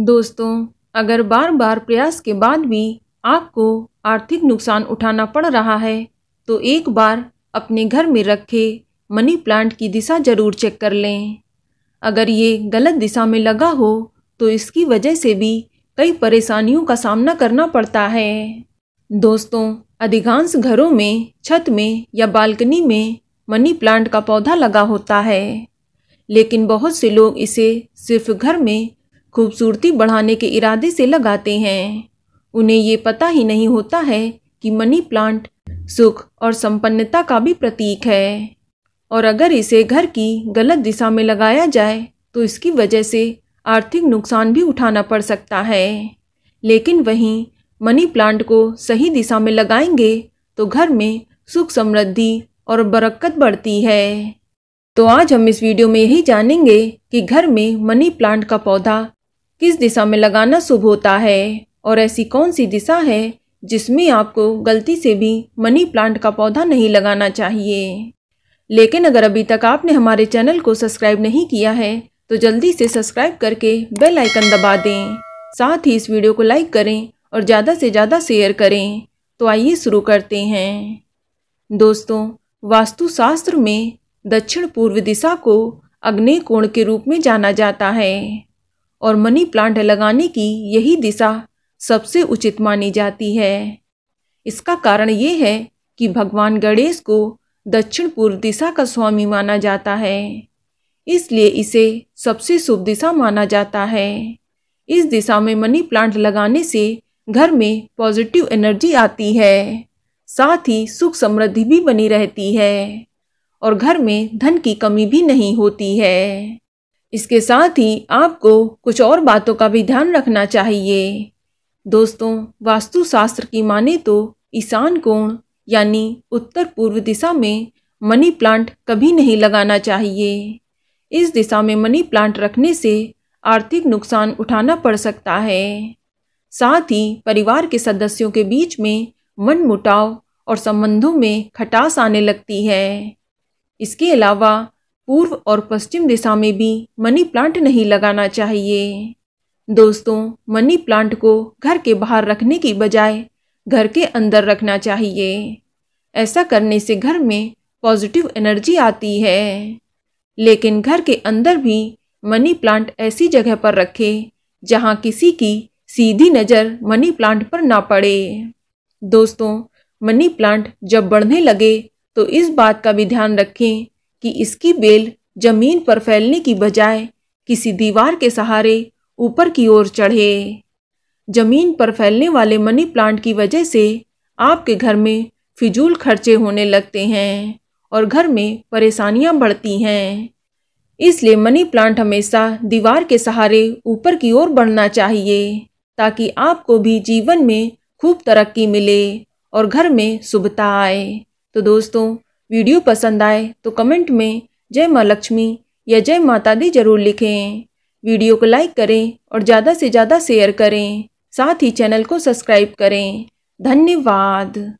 दोस्तों अगर बार बार प्रयास के बाद भी आपको आर्थिक नुकसान उठाना पड़ रहा है तो एक बार अपने घर में रखे मनी प्लांट की दिशा ज़रूर चेक कर लें अगर ये गलत दिशा में लगा हो तो इसकी वजह से भी कई परेशानियों का सामना करना पड़ता है दोस्तों अधिकांश घरों में छत में या बालकनी में मनी प्लांट का पौधा लगा होता है लेकिन बहुत से लोग इसे सिर्फ घर में खूबसूरती बढ़ाने के इरादे से लगाते हैं उन्हें ये पता ही नहीं होता है कि मनी प्लांट सुख और संपन्नता का भी प्रतीक है और अगर इसे घर की गलत दिशा में लगाया जाए तो इसकी वजह से आर्थिक नुकसान भी उठाना पड़ सकता है लेकिन वहीं मनी प्लांट को सही दिशा में लगाएंगे तो घर में सुख समृद्धि और बरक्क़त बढ़ती है तो आज हम इस वीडियो में यही जानेंगे कि घर में मनी प्लांट का पौधा किस दिशा में लगाना शुभ होता है और ऐसी कौन सी दिशा है जिसमें आपको गलती से भी मनी प्लांट का पौधा नहीं लगाना चाहिए लेकिन अगर अभी तक आपने हमारे चैनल को सब्सक्राइब नहीं किया है तो जल्दी से सब्सक्राइब करके बेल आइकन दबा दें साथ ही इस वीडियो को लाइक करें और ज़्यादा से ज़्यादा शेयर करें तो आइए शुरू करते हैं दोस्तों वास्तुशास्त्र में दक्षिण पूर्व दिशा को अग्नि कोण के रूप में जाना जाता है और मनी प्लांट लगाने की यही दिशा सबसे उचित मानी जाती है इसका कारण ये है कि भगवान गणेश को दक्षिण पूर्व दिशा का स्वामी माना जाता है इसलिए इसे सबसे शुभ दिशा माना जाता है इस दिशा में मनी प्लांट लगाने से घर में पॉजिटिव एनर्जी आती है साथ ही सुख समृद्धि भी बनी रहती है और घर में धन की कमी भी नहीं होती है इसके साथ ही आपको कुछ और बातों का भी ध्यान रखना चाहिए दोस्तों वास्तुशास्त्र की माने तो ईशान कोण यानी उत्तर पूर्व दिशा में मनी प्लांट कभी नहीं लगाना चाहिए इस दिशा में मनी प्लांट रखने से आर्थिक नुकसान उठाना पड़ सकता है साथ ही परिवार के सदस्यों के बीच में मन मुटाव और संबंधों में खटास आने लगती है इसके अलावा पूर्व और पश्चिम दिशा में भी मनी प्लांट नहीं लगाना चाहिए दोस्तों मनी प्लांट को घर के बाहर रखने की बजाय घर के अंदर रखना चाहिए ऐसा करने से घर में पॉजिटिव एनर्जी आती है लेकिन घर के अंदर भी मनी प्लांट ऐसी जगह पर रखें जहां किसी की सीधी नज़र मनी प्लांट पर ना पड़े दोस्तों मनी प्लांट जब बढ़ने लगे तो इस बात का भी ध्यान रखें कि इसकी बेल जमीन पर फैलने की बजाय किसी दीवार के सहारे ऊपर की ओर चढ़े जमीन पर फैलने वाले मनी प्लांट की वजह से आपके घर में फिजूल खर्चे होने लगते हैं और घर में परेशानियां बढ़ती हैं इसलिए मनी प्लांट हमेशा दीवार के सहारे ऊपर की ओर बढ़ना चाहिए ताकि आपको भी जीवन में खूब तरक्की मिले और घर में शुभता आए तो दोस्तों वीडियो पसंद आए तो कमेंट में जय माँ लक्ष्मी या जय माता दी जरूर लिखें वीडियो को लाइक करें और ज़्यादा से ज़्यादा शेयर करें साथ ही चैनल को सब्सक्राइब करें धन्यवाद